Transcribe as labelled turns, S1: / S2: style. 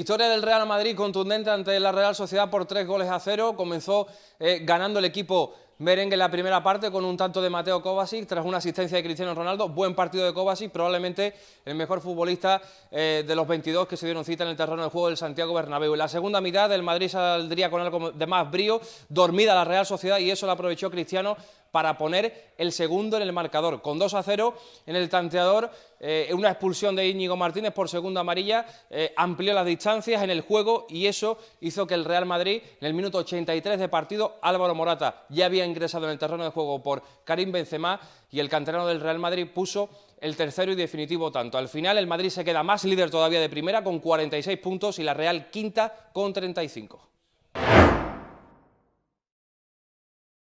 S1: Historia del Real Madrid contundente ante la Real Sociedad por tres goles a cero. Comenzó eh, ganando el equipo merengue en la primera parte con un tanto de Mateo Kovacic tras una asistencia de Cristiano Ronaldo. Buen partido de Kovacic, probablemente el mejor futbolista eh, de los 22 que se dieron cita en el terreno de juego del Santiago Bernabéu. En la segunda mitad el Madrid saldría con algo de más brío, dormida la Real Sociedad y eso lo aprovechó Cristiano para poner el segundo en el marcador. Con dos a cero en el tanteador eh, una expulsión de Íñigo Martínez por segunda amarilla, eh, amplió las distancias en el juego y eso hizo que el Real Madrid, en el minuto 83 de partido, Álvaro Morata ya había ingresado en el terreno de juego por Karim Benzema y el canterano del Real Madrid puso el tercero y definitivo tanto. Al final el Madrid se queda más líder todavía de primera con 46 puntos y la Real quinta con 35.